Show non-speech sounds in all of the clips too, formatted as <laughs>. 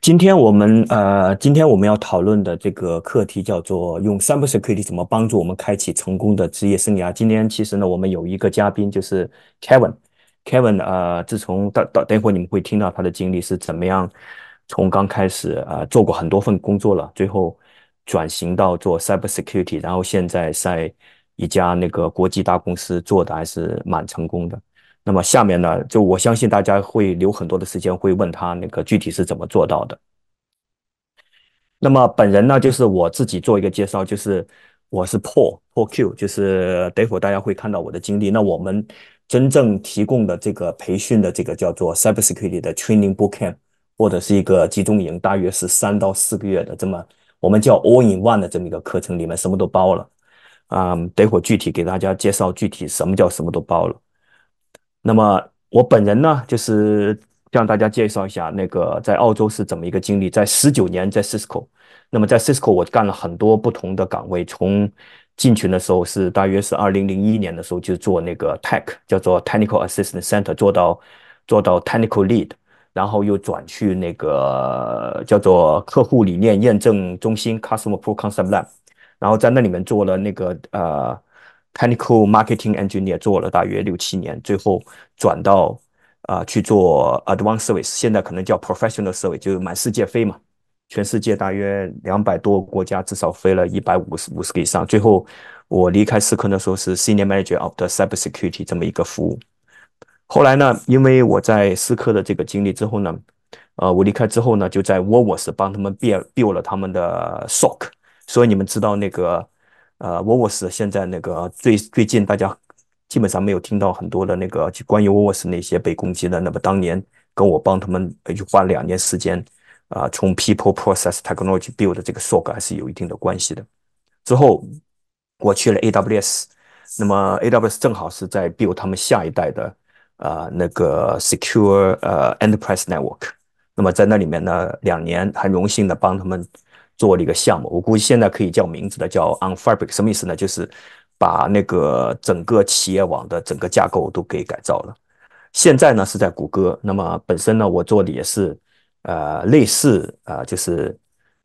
今天我们呃，今天我们要讨论的这个课题叫做用 cybersecurity 怎么帮助我们开启成功的职业生涯？今天其实呢，我们有一个嘉宾就是 Kevin，Kevin 呃，自从到到等会你们会听到他的经历是怎么样，从刚开始呃做过很多份工作了，最后转型到做 cybersecurity，然后现在在一家那个国际大公司做的还是蛮成功的。那么下面呢，就我相信大家会留很多的时间，会问他那个具体是怎么做到的。那么本人呢，就是我自己做一个介绍，就是我是 Paul Paul Q，就是等会大家会看到我的经历。那我们真正提供的这个培训的这个叫做 Cybersecurity 的 Training Bootcamp，或者是一个集中营，大约是三到四个月的这么我们叫 All-in-One 的这么一个课程里面什么都包了。嗯，等会具体给大家介绍具体什么叫什么都包了。那么我本人呢，就是向大家介绍一下那个在澳洲是怎么一个经历。在十九年在 Cisco，那么在 Cisco 我干了很多不同的岗位。从进群的时候是大约是二零零一年的时候，就做那个 Tech，叫做 Technical a s s i s t a n t Center，做到做到 Technical Lead，然后又转去那个叫做客户理念验证中心 Customer Pro Concept Lab，然后在那里面做了那个呃。Technical marketing engineer 做了大约六七年，最后转到啊去做 Advanced Service，现在可能叫 Professional Service，就满世界飞嘛，全世界大约两百多个国家，至少飞了一百五十五十个以上。最后我离开思科的时候是 Senior Manager of t h e cybersecurity 这么一个服务。后来呢，因为我在思科的这个经历之后呢，呃，我离开之后呢，就在沃沃斯帮他们 build build 了他们的 SOC，所以你们知道那个。呃，沃沃斯现在那个最最近大家基本上没有听到很多的那个关于沃沃斯那些被攻击的。那么当年跟我帮他们花了两年时间啊，从 People Process Technology Build 这个 o g 还是有一定的关系的。之后我去了 AWS，那么 AWS 正好是在 build 他们下一代的啊那个 Secure 呃 Enterprise Network。那么在那里面呢，两年很荣幸的帮他们。做了一个项目，我估计现在可以叫名字的叫 OnFabric，什么意思呢？就是把那个整个企业网的整个架构都给改造了。现在呢是在谷歌，那么本身呢我做的也是呃类似呃就是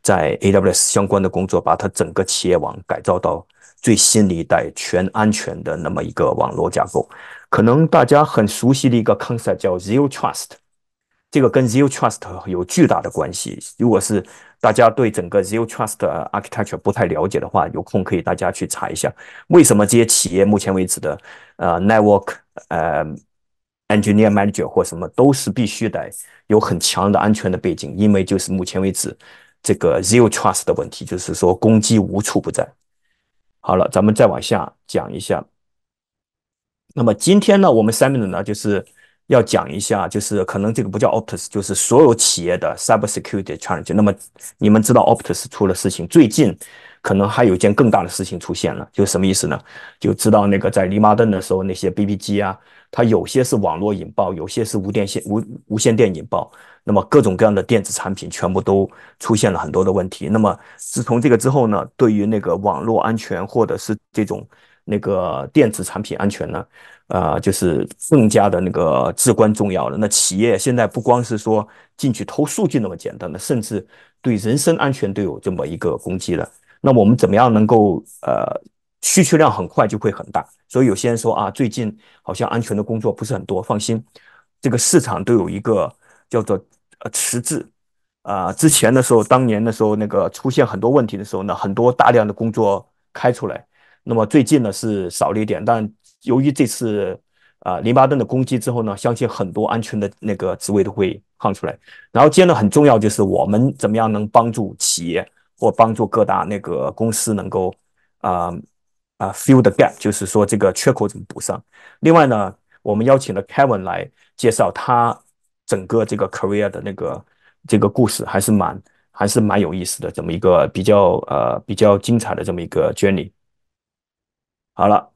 在 AWS 相关的工作，把它整个企业网改造到最新的一代全安全的那么一个网络架构。可能大家很熟悉的一个 concept 叫 Zero Trust。这个跟 Zero Trust 有巨大的关系。如果是大家对整个 Zero Trust Architecture 不太了解的话，有空可以大家去查一下。为什么这些企业目前为止的呃 Network 呃 Engineer Manager 或什么都是必须得有很强的安全的背景？因为就是目前为止这个 Zero Trust 的问题，就是说攻击无处不在。好了，咱们再往下讲一下。那么今天呢，我们三 a r 呢就是。要讲一下，就是可能这个不叫 Optus，就是所有企业的 cybersecurity challenge。那么你们知道 Optus 出了事情，最近可能还有一件更大的事情出现了，就是什么意思呢？就知道那个在黎巴嫩的时候那些 BB 机啊，它有些是网络引爆，有些是无电线无无线电引爆，那么各种各样的电子产品全部都出现了很多的问题。那么自从这个之后呢，对于那个网络安全或者是这种。那个电子产品安全呢，啊，就是更加的那个至关重要的。那企业现在不光是说进去偷数据那么简单的，甚至对人身安全都有这么一个攻击了。那我们怎么样能够呃，需求量很快就会很大？所以有些人说啊，最近好像安全的工作不是很多。放心，这个市场都有一个叫做呃迟滞啊。之前的时候，当年的时候，那个出现很多问题的时候呢，很多大量的工作开出来。那么最近呢是少了一点，但由于这次啊淋巴顿的攻击之后呢，相信很多安全的那个职位都会放出来。然后接着很重要，就是我们怎么样能帮助企业或帮助各大那个公司能够啊啊 fill the gap，就是说这个缺口怎么补上。另外呢，我们邀请了 Kevin 来介绍他整个这个 career 的那个这个故事，还是蛮还是蛮有意思的，这么一个比较呃比较精彩的这么一个 journey。好了，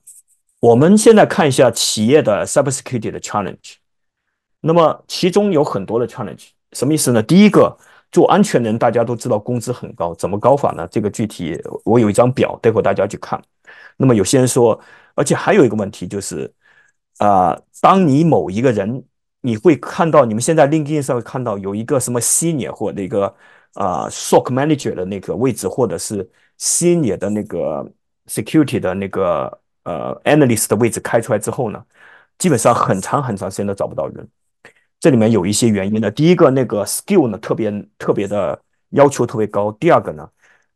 我们现在看一下企业的 cybersecurity 的 challenge。那么其中有很多的 challenge，什么意思呢？第一个，做安全人大家都知道工资很高，怎么高法呢？这个具体我有一张表，待会大家去看。那么有些人说，而且还有一个问题就是，啊，当你某一个人，你会看到你们现在 LinkedIn 上会看到有一个什么 senior 或那个啊，SOC manager 的那个位置，或者是 senior 的那个。security 的那个呃，analyst 的位置开出来之后呢，基本上很长很长时间都找不到人。这里面有一些原因呢。第一个，那个 skill 呢特别特别的要求特别高。第二个呢，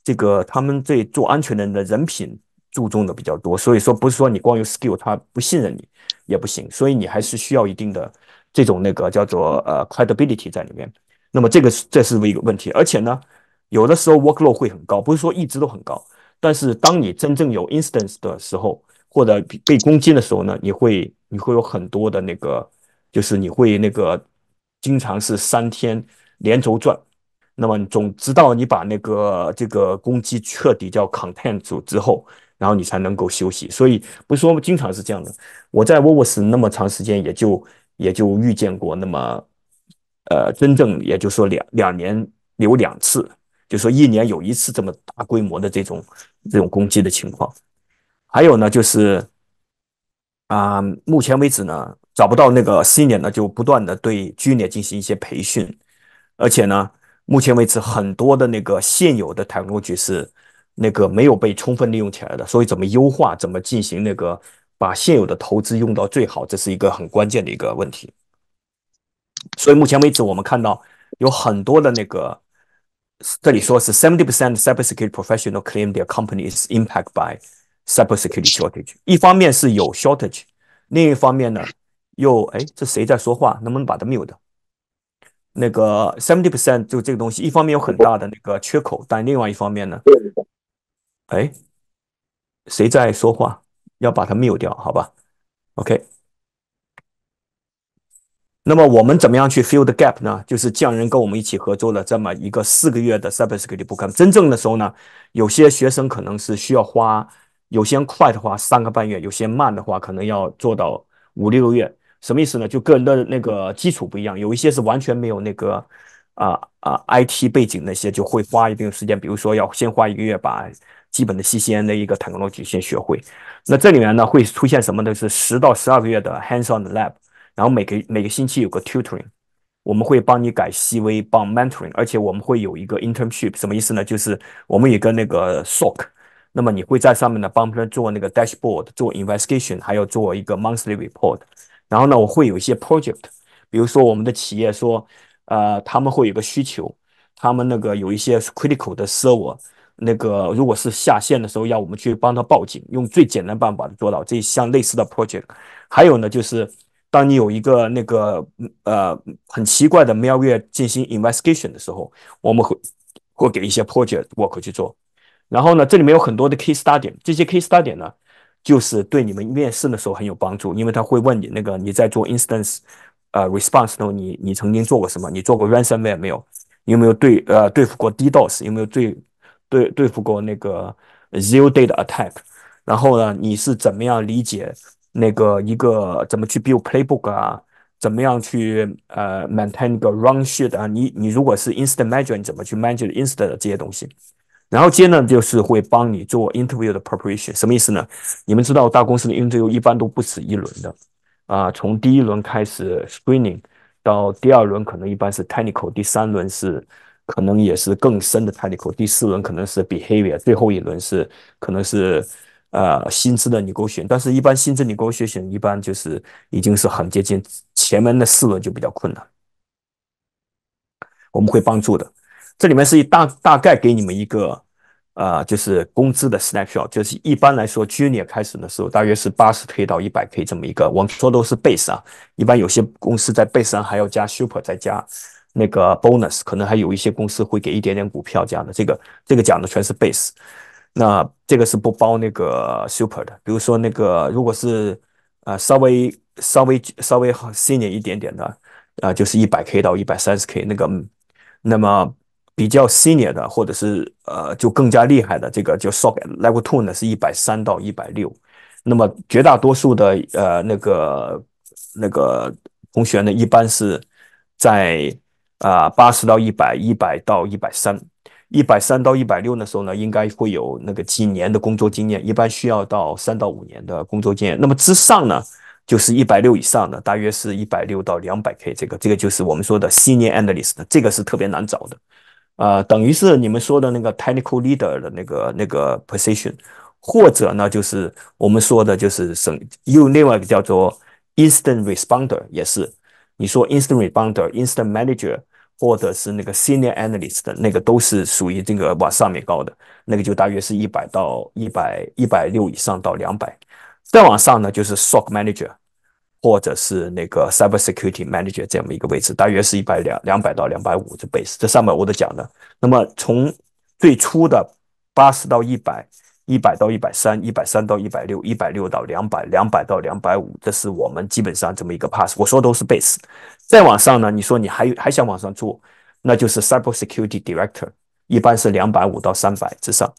这个他们对做安全的人的人品注重的比较多。所以说，不是说你光有 skill，他不信任你也不行。所以你还是需要一定的这种那个叫做呃 credibility 在里面。那么这个这是一个问题。而且呢，有的时候 workload 会很高，不是说一直都很高。但是当你真正有 instance 的时候，或者被攻击的时候呢？你会你会有很多的那个，就是你会那个经常是三天连轴转。那么你总知道你把那个这个攻击彻底叫 c o n t e n t 住之后，然后你才能够休息。所以不是说经常是这样的。我在沃沃斯那么长时间，也就也就遇见过那么呃，真正也就说两两年有两次。就说一年有一次这么大规模的这种这种攻击的情况，还有呢，就是啊，目前为止呢找不到那个 senior 呢，就不断的对 junior 进行一些培训，而且呢，目前为止很多的那个现有的 l o g 局是那个没有被充分利用起来的，所以怎么优化，怎么进行那个把现有的投资用到最好，这是一个很关键的一个问题。所以目前为止，我们看到有很多的那个。这里说是 seventy percent cybersecurity professional claim their company is impacted by cybersecurity shortage。一方面是有 shortage，另一方面呢，又哎，这谁在说话？能不能把它 mute？那个 seventy percent 就这个东西，一方面有很大的那个缺口，但另外一方面呢，哎，谁在说话？要把它 mute 掉，好吧？OK。那么我们怎么样去 fill the gap 呢？就是匠人跟我们一起合作了这么一个四个月的 s u s e a s n a i i t y book。真正的时候呢，有些学生可能是需要花，有些快的话三个半月，有些慢的话可能要做到五六个月。什么意思呢？就个人的那个基础不一样，有一些是完全没有那个啊啊 IT 背景那些，就会花一定时间。比如说要先花一个月把基本的 C C N 的一个 technology 先学会。那这里面呢会出现什么呢？是十到十二个月的 hands on the lab。然后每个每个星期有个 tutoring，我们会帮你改 CV，帮 mentoring，而且我们会有一个 internship，什么意思呢？就是我们有个那个 SOC，那么你会在上面呢帮他们做那个 dashboard，做 investigation，还要做一个 monthly report。然后呢，我会有一些 project，比如说我们的企业说，呃，他们会有个需求，他们那个有一些 critical 的 server，那个如果是下线的时候要我们去帮他报警，用最简单办法做到这一项类似的 project。还有呢，就是。当你有一个那个呃很奇怪的 mail 域进行 investigation 的时候，我们会会给一些 project work 去做。然后呢，这里面有很多的 case study，这些 case study 呢，就是对你们面试的时候很有帮助，因为他会问你那个你在做 instance 呃 response 的时候，你你曾经做过什么？你做过 ransomware 没有？你有没有对呃对付过 DDoS？有没有对对对付过那个 zero day 的 attack？然后呢，你是怎么样理解？那个一个怎么去 build playbook 啊？怎么样去呃 maintain 一个 run sheet 啊？你你如果是 instant manager，你怎么去 manage instant 的这些东西？然后接呢就是会帮你做 interview 的 preparation，什么意思呢？你们知道大公司的 interview 一般都不止一轮的啊，从第一轮开始 screening 到第二轮可能一般是 technical，第三轮是可能也是更深的 technical，第四轮可能是 behavior，最后一轮是可能是。呃，薪资的你勾选，但是一般薪资你勾选选，一般就是已经是很接近前面的四轮就比较困难。我们会帮助的，这里面是一大大概给你们一个，呃，就是工资的 snapshot，就是一般来说 j u n i o r 开始的时候大约是八十 k 到一百 k 这么一个，我们说都是 base 啊，一般有些公司在 base 上还要加 super 再加那个 bonus，可能还有一些公司会给一点点股票这样的，这个这个讲的全是 base。那这个是不包那个 super 的，比如说那个如果是啊稍微稍微稍微 senior 一点点的啊，就是一百 k 到一百三十 k 那个，那么比较 senior 的或者是呃就更加厉害的这个就 s o e t level two 呢是一百三到一百六，那么绝大多数的呃那个那个同学呢一般是在啊八十到一百一百到一百三。一百三到一百六的时候呢，应该会有那个几年的工作经验，一般需要到三到五年的工作经验。那么之上呢，就是一百六以上的，大约是一百六到两百 K，这个这个就是我们说的 Senior Analyst，这个是特别难找的，呃，等于是你们说的那个 Technical Leader 的那个那个 Position，或者呢，就是我们说的就是省又另外一个叫做 Instant Responder，也是你说 Instant Responder、Instant Manager。或者是那个 senior analyst 的那个都是属于这个往上面高的，那个就大约是一百到一百一百六以上到两百，再往上呢就是 SOC k manager，或者是那个 cybersecurity manager 这么一个位置，大约是一百两两百到两百五这 base。这上面我都讲了。那么从最初的八十到一百，一百到一百三，一百三到一百六，一百六到两百，两百到两百五，这是我们基本上这么一个 pass。我说都是 base。再往上呢？你说你还还想往上做，那就是 Cyber Security Director，一般是两百五到三百之上。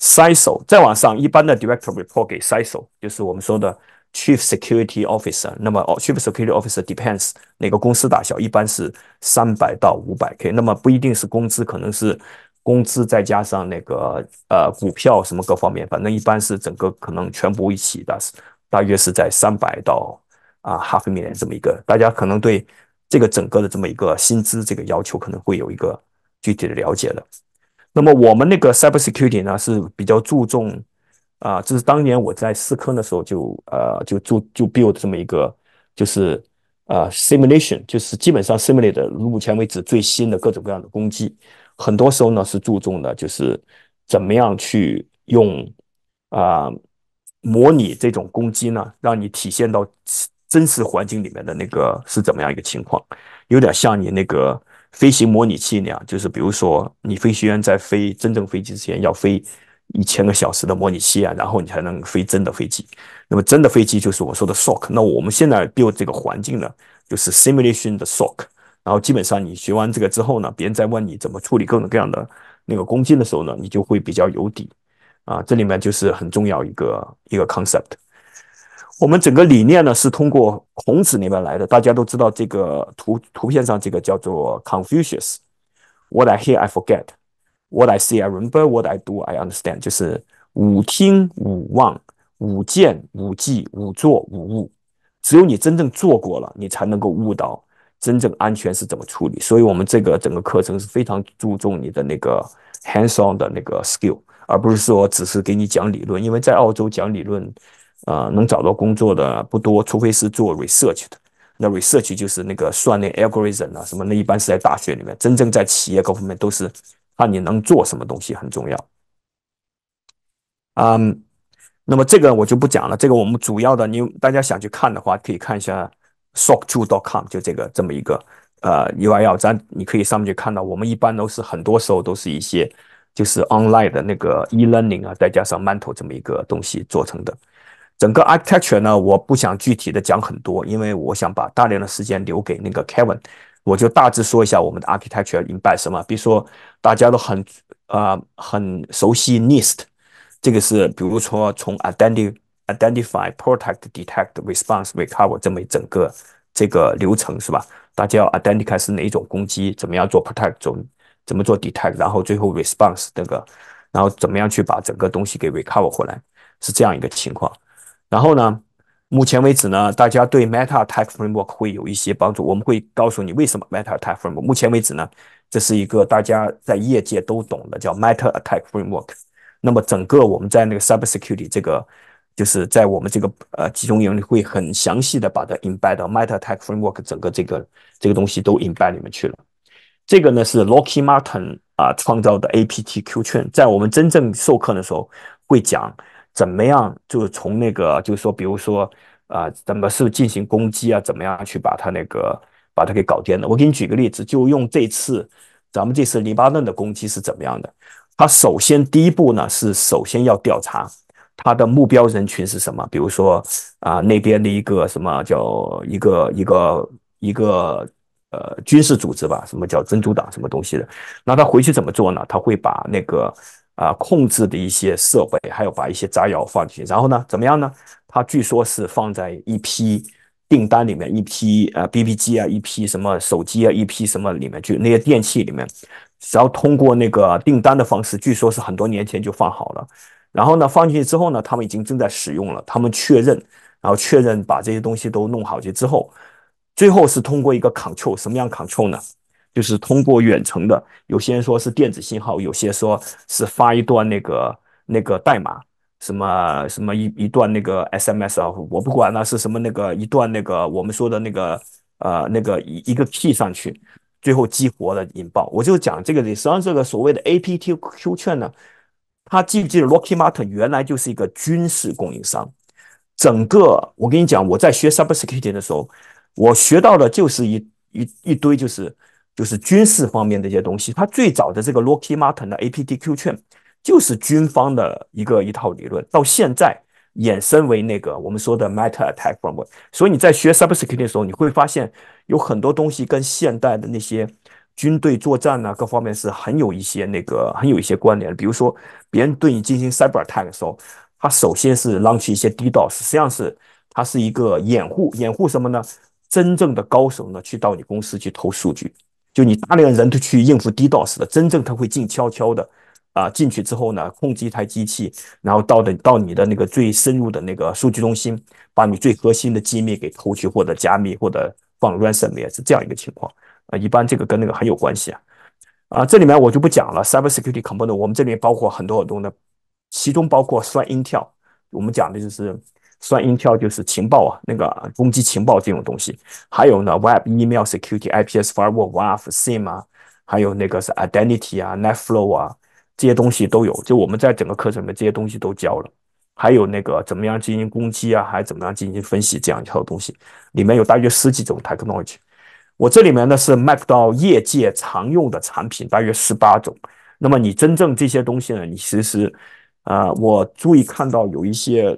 CISO 再往上，一般的 Director report 给 CISO，就是我们说的 Chief Security Officer。那么哦，Chief Security Officer depends 哪个公司大小，一般是三百到五百 K。那么不一定是工资，可能是工资再加上那个呃股票什么各方面，反正一般是整个可能全部一起的，大约是在三百到啊 half million 这么一个。大家可能对。这个整个的这么一个薪资这个要求可能会有一个具体的了解的。那么我们那个 cybersecurity 呢是比较注重啊，这是当年我在思科的时候就呃就就就 build 这么一个就是啊 simulation，就是基本上 simulate 目前为止最新的各种各样的攻击。很多时候呢是注重的就是怎么样去用啊模拟这种攻击呢，让你体现到。真实环境里面的那个是怎么样一个情况？有点像你那个飞行模拟器那样，就是比如说你飞行员在飞真正飞机之前，要飞一千个小时的模拟器啊，然后你才能飞真的飞机。那么真的飞机就是我说的 shock。那我们现在 build 这个环境呢，就是 simulation 的 shock。然后基本上你学完这个之后呢，别人在问你怎么处理各种各样的那个攻击的时候呢，你就会比较有底啊。这里面就是很重要一个一个 concept。我们整个理念呢是通过孔子那边来的。大家都知道这个图图片上这个叫做 Confucius。What I hear, I forget. What I see, I remember. What I do, I understand. 就是五听、五望、五见、五记、五做、五悟。只有你真正做过了，你才能够悟到真正安全是怎么处理。所以，我们这个整个课程是非常注重你的那个 hands on 的那个 skill，而不是说只是给你讲理论。因为在澳洲讲理论。呃，能找到工作的不多，除非是做 research 的。那 research 就是那个算那 algorithm 啊什么，那一般是在大学里面，真正在企业各方面都是看你能做什么东西很重要。嗯，那么这个我就不讲了。这个我们主要的，你大家想去看的话，可以看一下 s o c k j u c o m 就这个这么一个呃 u r l 咱你可以上面去看到。我们一般都是很多时候都是一些就是 online 的那个 e-learning 啊，再加上 mental 这么一个东西做成的。整个 architecture 呢，我不想具体的讲很多，因为我想把大量的时间留给那个 Kevin，我就大致说一下我们的 architecture in base 比如说，大家都很啊很熟悉 NIST，这个是比如说从 identify、identify、protect、detect、response、recover 这么一整个这个流程是吧？大家要 identify 是哪一种攻击，怎么样做 protect，怎怎么做 detect，然后最后 response 这个，然后怎么样去把整个东西给 recover 回来，是这样一个情况。然后呢，目前为止呢，大家对 Matter Attack Framework 会有一些帮助。我们会告诉你为什么 Matter Attack Framework。目前为止呢，这是一个大家在业界都懂的叫 Matter Attack Framework。那么整个我们在那个 Cyber Security 这个，就是在我们这个呃集中营里会很详细的把它 embed 到 Matter Attack Framework 整个这个这个东西都 embed 里面去了。这个呢是 Lockheed Martin 啊创造的 APT Q 签，在我们真正授课的时候会讲。怎么样？就是从那个，就是说，比如说，啊，怎么是进行攻击啊？怎么样去把他那个，把他给搞掂的？我给你举个例子，就用这次咱们这次黎巴嫩的攻击是怎么样的？他首先第一步呢是首先要调查他的目标人群是什么，比如说啊那边的一个什么叫一个一个一个呃军事组织吧，什么叫真主党什么东西的？那他回去怎么做呢？他会把那个。啊，控制的一些设备，还有把一些炸药放进去，然后呢，怎么样呢？它据说是放在一批订单里面，一批啊 B B 机啊，一批什么手机啊，一批什么里面，就那些电器里面，然后通过那个订单的方式，据说是很多年前就放好了。然后呢，放进去之后呢，他们已经正在使用了。他们确认，然后确认把这些东西都弄好去之后，最后是通过一个 control，什么样 control 呢？就是通过远程的，有些人说是电子信号，有些说是发一段那个那个代码，什么什么一一段那个 S M S 啊，我不管那是什么那个一段那个我们说的那个呃那个一一个 P 上去，最后激活了引爆。我就讲这个实际上这个所谓的 A P T Q 券呢，它记不记得 Rocky Martin 原来就是一个军事供应商。整个我跟你讲，我在学 s u b s i t i t r y 的时候，我学到的就是一一一堆就是。就是军事方面的一些东西，它最早的这个 Rocky m a r t i n 的 APTQ 券，就是军方的一个一套理论，到现在衍生为那个我们说的 Matter Attack Framework。所以你在学 cybersecurity 的时候，你会发现有很多东西跟现代的那些军队作战呢，各方面是很有一些那个很有一些关联的。比如说别人对你进行 cyber attack 时候，他首先是 launch 一些 DDoS，实际上是它是一个掩护，掩护什么呢？真正的高手呢，去到你公司去偷数据。就你大量人都去应付 DDoS 的，真正他会静悄悄的，啊，进去之后呢，控制一台机器，然后到的到你的那个最深入的那个数据中心，把你最核心的机密给偷去，或者加密，或者放 ransom 里，是这样一个情况。啊，一般这个跟那个很有关系啊。啊，这里面我就不讲了。Cybersecurity component，我们这里面包括很多很多的，其中包括算 Intel，我们讲的就是。算 intel 就是情报啊，那个攻击情报这种东西，还有呢，web email security ips firewall waf sim 啊，还有那个是 identity 啊，netflow 啊，这些东西都有。就我们在整个课程里，面这些东西都教了。还有那个怎么样进行攻击啊，还怎么样进行分析这样一套东西，里面有大约十几种 technology。我这里面呢是 map 到业界常用的产品，大约十八种。那么你真正这些东西呢，你其实啊，我注意看到有一些。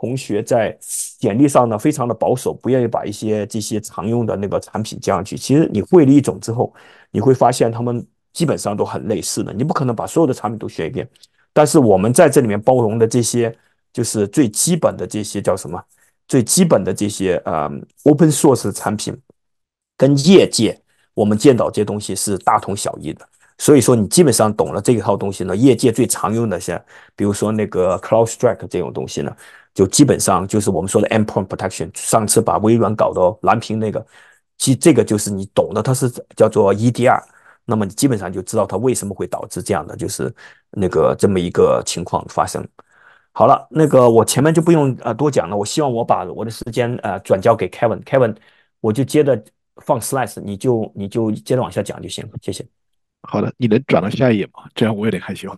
同学在简历上呢，非常的保守，不愿意把一些这些常用的那个产品加上去。其实你会了一种之后，你会发现他们基本上都很类似的，你不可能把所有的产品都学一遍。但是我们在这里面包容的这些，就是最基本的这些叫什么？最基本的这些呃，open source 产品，跟业界我们见到这些东西是大同小异的。所以说你基本上懂了这一套东西呢，业界最常用的像，比如说那个 CloudStack 这种东西呢。就基本上就是我们说的 endpoint protection。上次把微软搞的蓝屏那个，其这个就是你懂的，它是叫做 EDR。那么你基本上就知道它为什么会导致这样的，就是那个这么一个情况发生。好了，那个我前面就不用呃多讲了。我希望我把我的时间呃转交给 Kevin。Kevin，我就接着放 s l i c e 你就你就接着往下讲就行了。谢谢。好的，你能转到下一页吗？这样我有点害羞。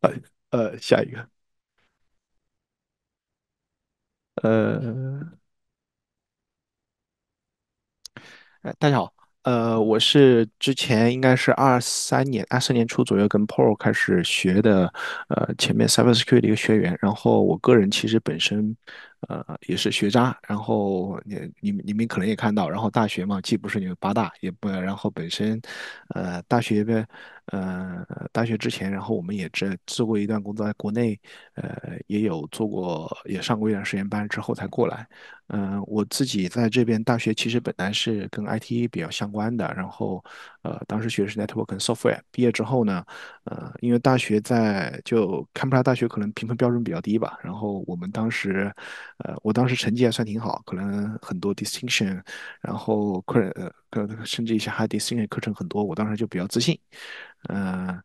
呃呃，下一个。呃，哎，大家好，呃，我是之前应该是二三年、二三年初左右跟 Paul 开始学的，呃，前面 Service Q 的一个学员，然后我个人其实本身。呃，也是学渣，然后你、你们、你们可能也看到，然后大学嘛，既不是你们八大，也不，然后本身，呃，大学的，呃，大学之前，然后我们也这做过一段工作，在国内，呃，也有做过，也上过一段时间班之后才过来。嗯，我自己在这边大学其实本来是跟 IT 比较相关的，然后，呃，当时学的是 Network and Software，毕业之后呢，呃，因为大学在就堪培拉大学可能评分标准比较低吧，然后我们当时。呃，我当时成绩还算挺好，可能很多 distinction，然后课呃甚至一些 high distinction 课程很多，我当时就比较自信，嗯，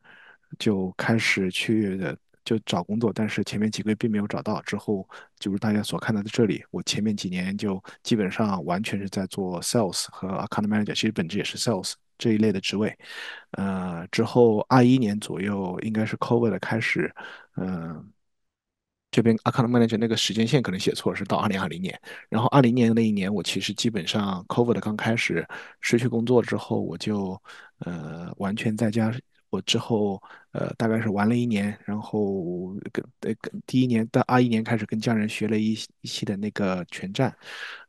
就开始去就找工作，但是前面几个月并没有找到，之后就是大家所看到的这里，我前面几年就基本上完全是在做 sales 和 account manager，其实本质也是 sales 这一类的职位，呃，之后二一年左右应该是 covid 开始，嗯。这边 Account Manager 那个时间线可能写错了，是到二零二零年。然后二零年那一年，我其实基本上 Cover 的刚开始失去工作之后，我就呃完全在家。我之后呃大概是玩了一年，然后跟第一年到二一年开始跟家人学了一一期的那个全站。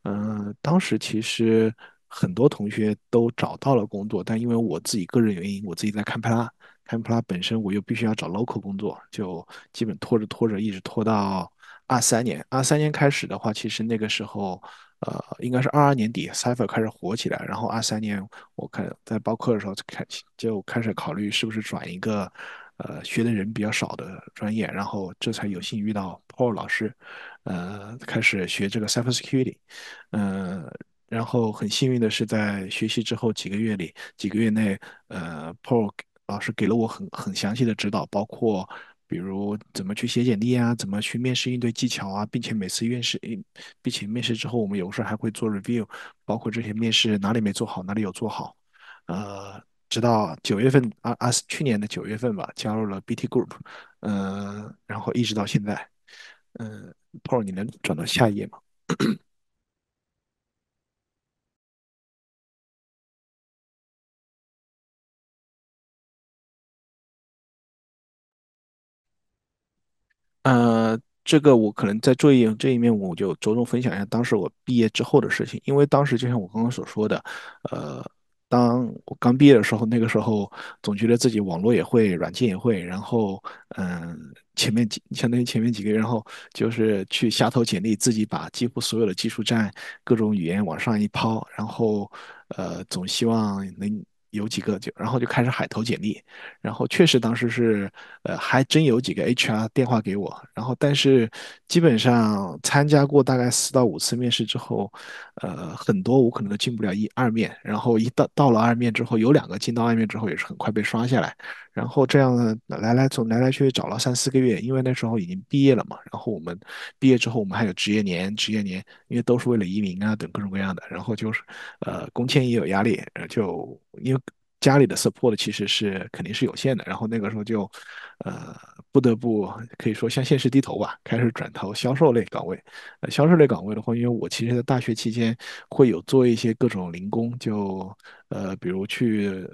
嗯，当时其实很多同学都找到了工作，但因为我自己个人原因，我自己在看 p a Templa 本身我又必须要找 local 工作，就基本拖着拖着，一直拖到二三年。二三年开始的话，其实那个时候，呃，应该是二二年底 c y p h e r 开始火起来。然后二三年，我看在报课的时候开就开始考虑是不是转一个，呃，学的人比较少的专业。然后这才有幸遇到 Paul 老师，呃，开始学这个 Cyber Security。嗯，然后很幸运的是，在学习之后几个月里，几个月内，呃，Paul。老师给了我很很详细的指导，包括比如怎么去写简历啊，怎么去面试应对技巧啊，并且每次面试，并且面试之后我们有时候还会做 review，包括这些面试哪里没做好，哪里有做好，呃，直到九月份啊啊，去年的九月份吧，加入了 BT Group，嗯，然后一直到现在，嗯，Paul，你能转到下一页吗？呃，这个我可能在作一这一面，我就着重分享一下当时我毕业之后的事情。因为当时就像我刚刚所说的，呃，当我刚毕业的时候，那个时候总觉得自己网络也会，软件也会，然后嗯，前面几相当于前面几个月，然后就是去瞎投简历，自己把几乎所有的技术站各种语言往上一抛，然后呃，总希望能。有几个就，然后就开始海投简历，然后确实当时是，呃，还真有几个 HR 电话给我，然后但是基本上参加过大概四到五次面试之后，呃，很多我可能都进不了一二面，然后一到到了二面之后，有两个进到二面之后也是很快被刷下来，然后这样呢来来总来来去找了三四个月，因为那时候已经毕业了嘛，然后我们毕业之后我们还有职业年职业年，因为都是为了移民啊等各种各样的，然后就是呃工签也有压力，就因为。家里的 support 其实是肯定是有限的，然后那个时候就，呃，不得不可以说向现实低头吧，开始转投销售类岗位。呃，销售类岗位的话，因为我其实在大学期间会有做一些各种零工，就呃，比如去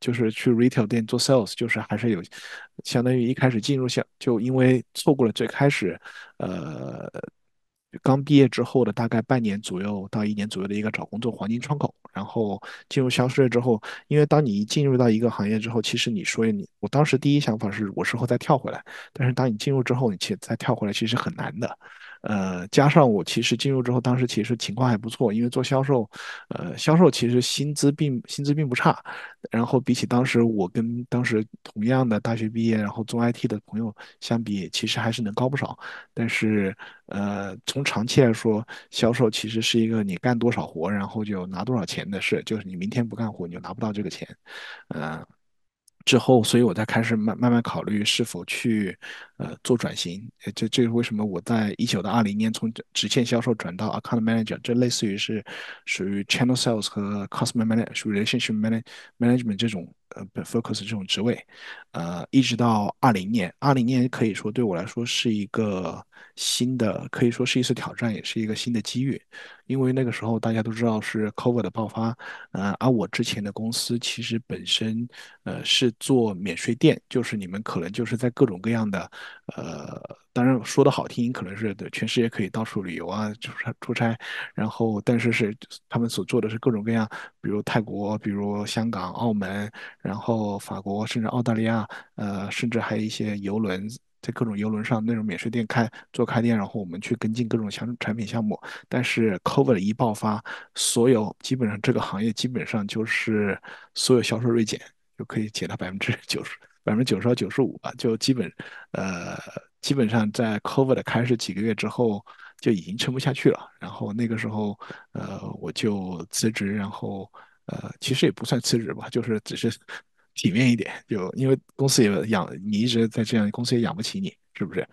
就是去 retail 店做 sales，就是还是有相当于一开始进入像就因为错过了最开始，呃。刚毕业之后的大概半年左右到一年左右的一个找工作黄金窗口，然后进入销售之后，因为当你一进入到一个行业之后，其实你说你我当时第一想法是我之后再跳回来，但是当你进入之后，你其实再跳回来其实很难的。呃，加上我其实进入之后，当时其实情况还不错，因为做销售，呃，销售其实薪资并薪资并不差，然后比起当时我跟当时同样的大学毕业然后做 IT 的朋友相比，其实还是能高不少。但是，呃，从长期来说，销售其实是一个你干多少活，然后就拿多少钱的事，就是你明天不干活，你就拿不到这个钱，嗯。之后，所以我才开始慢慢慢考虑是否去，呃，做转型。这这个为什么我在一九到二零年从直线销售转到 account manager，这类似于是属于 channel sales 和 customer manage，属于 relationship manage management 这种。呃，focus 这种职位，呃，一直到二零年，二零年可以说对我来说是一个新的，可以说是一次挑战，也是一个新的机遇，因为那个时候大家都知道是 covid 的爆发，呃，而我之前的公司其实本身，呃，是做免税店，就是你们可能就是在各种各样的，呃。当然说的好听，可能是对全世界可以到处旅游啊，出差出差。然后，但是是他们所做的是各种各样，比如泰国，比如香港、澳门，然后法国，甚至澳大利亚，呃，甚至还有一些游轮，在各种游轮上那种免税店开做开店，然后我们去跟进各种项产品项目。但是 COVID 一爆发，所有基本上这个行业基本上就是所有销售锐减，就可以减到百分之九十、百分之九十到九十五吧，就基本，呃。基本上在 COVID 开始几个月之后就已经撑不下去了，然后那个时候，呃，我就辞职，然后呃，其实也不算辞职吧，就是只是 <laughs> 体面一点，就因为公司也养你一直在这样，公司也养不起你，是不是？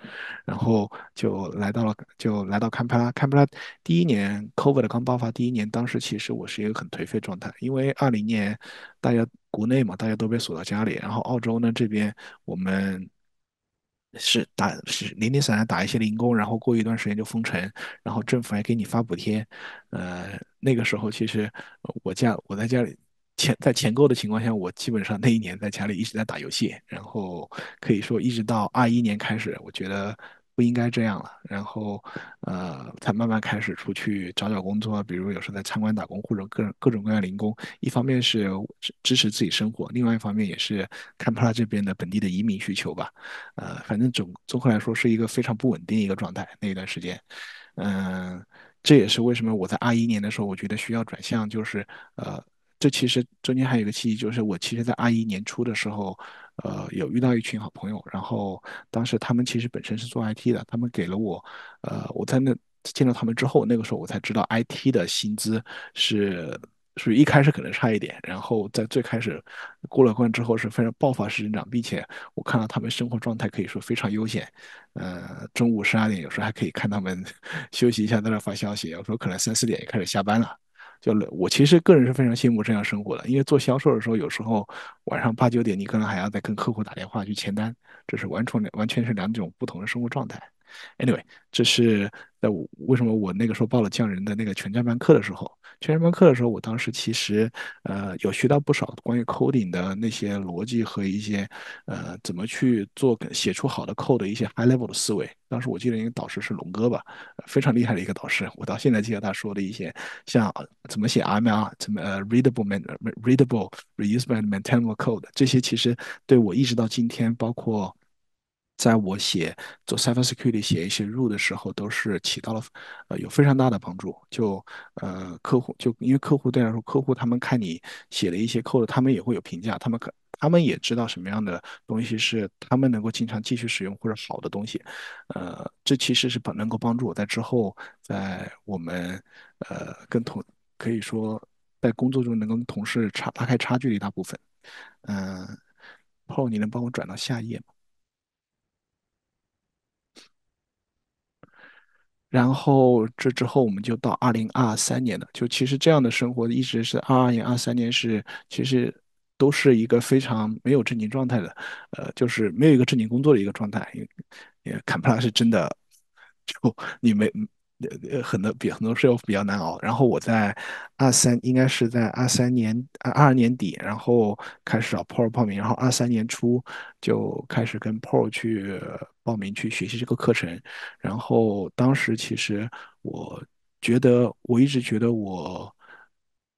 然后就来到了就来到堪培拉，堪培拉第一年 COVID 刚爆发第一年，当时其实我是一个很颓废状态，因为二零年大家国内嘛，大家都被锁到家里，然后澳洲呢这边我们。是打是零零散散打一些零工，然后过一段时间就封城，然后政府还给你发补贴。呃，那个时候其实我家我在家里钱在钱够的情况下，我基本上那一年在家里一直在打游戏，然后可以说一直到二一年开始，我觉得。不应该这样了，然后，呃，才慢慢开始出去找找工作，比如有时候在餐馆打工，或者各各种各样零工。一方面是支支持自己生活，另外一方面也是看怕他这边的本地的移民需求吧。呃，反正总综合来说是一个非常不稳定一个状态那一段时间。嗯，这也是为什么我在二一年的时候，我觉得需要转向，就是呃，这其实中间还有一个契机，就是我其实在二一年初的时候。呃，有遇到一群好朋友，然后当时他们其实本身是做 IT 的，他们给了我，呃，我在那见到他们之后，那个时候我才知道 IT 的薪资是，属于一开始可能差一点，然后在最开始过了关之后是非常爆发式增长，并且我看到他们生活状态可以说非常悠闲，呃，中午十二点有时候还可以看他们 <laughs> 休息一下，在那发消息，有时候可能三四点也开始下班了。就我其实个人是非常羡慕这样生活的，因为做销售的时候，有时候晚上八九点，你可能还要再跟客户打电话去签单，这是完全完全是两种不同的生活状态。Anyway，这是呃为什么我那个时候报了匠人的那个全家班课的时候，全家班课的时候，我当时其实呃有学到不少关于 coding 的那些逻辑和一些呃怎么去做写出好的 code 的一些 high level 的思维。当时我记得一个导师是龙哥吧，非常厉害的一个导师。我到现在记得他说的一些像怎么写 m l 怎么 readable readable reusable maintainable code 这些，其实对我一直到今天，包括。在我写做 s y b e r Security 写一些 rule 的时候，都是起到了，呃，有非常大的帮助。就呃，客户就因为客户，对来说客户他们看你写了一些 code，他们也会有评价，他们可他们也知道什么样的东西是他们能够经常继续使用或者好的东西，呃，这其实是帮能够帮助我在之后在我们呃跟同可以说在工作中能够跟同事差拉开差距的一大部分。嗯，Paul，你能帮我转到下一页吗？然后这之后，我们就到二零二三年了，就其实这样的生活一直是二二年、二三年是，其实都是一个非常没有正经状态的，呃，就是没有一个正经工作的一个状态，因为，坎普拉是真的，<laughs> 就你没。呃，很多比很多时候比较难熬。然后我在二三，应该是在二三年二二年底，然后开始找 Paul 报名，然后二三年初就开始跟 Paul 去报名去学习这个课程。然后当时其实我觉得，我一直觉得我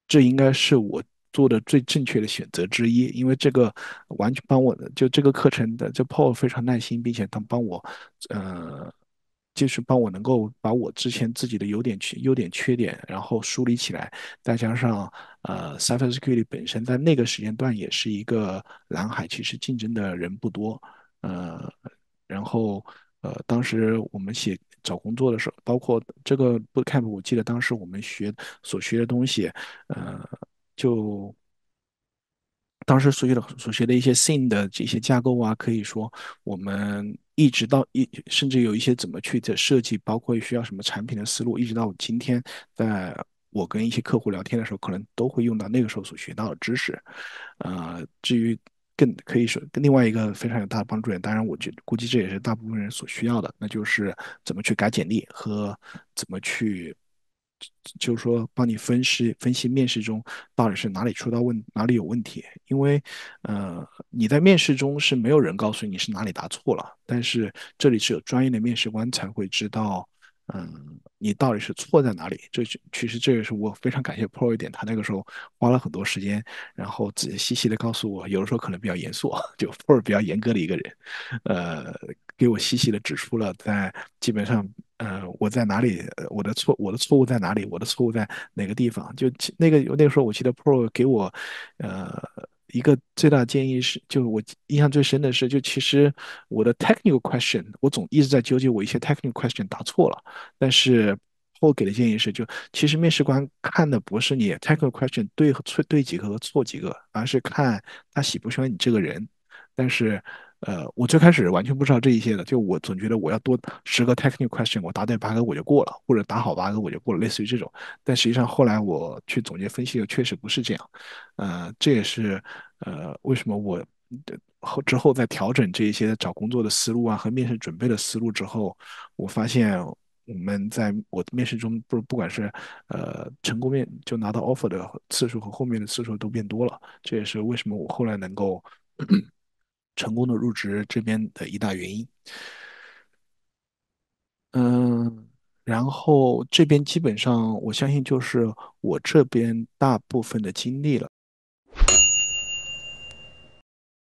这应该是我做的最正确的选择之一，因为这个完全帮我就这个课程的，就 Paul 非常耐心，并且他帮我呃。就是帮我能够把我之前自己的优点、缺优点、缺点，然后梳理起来，再加上呃，Surface Quality 本身在那个时间段也是一个蓝海，其实竞争的人不多，呃，然后呃，当时我们写找工作的时候，包括这个 Bootcamp，我记得当时我们学所学的东西，呃，就。当时所学的、所学的一些 s 新的这些架构啊，可以说我们一直到一，甚至有一些怎么去的设计，包括需要什么产品的思路，一直到今天，在我跟一些客户聊天的时候，可能都会用到那个时候所学到的知识。呃，至于更可以说另外一个非常有大的帮助点，当然我觉估计这也是大部分人所需要的，那就是怎么去改简历和怎么去。就是说，帮你分析分析面试中到底是哪里出到问，哪里有问题。因为，呃，你在面试中是没有人告诉你是哪里答错了，但是这里是有专业的面试官才会知道，嗯，你到底是错在哪里。这其实这也是我非常感谢 Pro 一点，他那个时候花了很多时间，然后仔仔细细的告诉我，有的时候可能比较严肃，<laughs> 就 Pro 比较严格的一个人，呃。给我细细的指出了，在基本上，呃，我在哪里，我的错，我的错误在哪里，我的错误在哪个地方？就那个那个时候，我记得 Pro 给我，呃，一个最大建议是，就我印象最深的是，就其实我的 technical question，我总一直在纠结，我一些 technical question 答错了，但是后给的建议是，就其实面试官看的不是你 technical question 对和错对几个和错几个，而是看他喜不喜欢你这个人，但是。呃，我最开始完全不知道这一些的，就我总觉得我要多十个 technical question，我答对八个我就过了，或者答好八个我就过了，类似于这种。但实际上后来我去总结分析，确实不是这样。呃，这也是呃为什么我后之后在调整这一些找工作的思路啊和面试准备的思路之后，我发现我们在我面试中不不管是呃成功面就拿到 offer 的次数和后面的次数都变多了。这也是为什么我后来能够。成功的入职这边的一大原因，嗯，然后这边基本上我相信就是我这边大部分的经历了。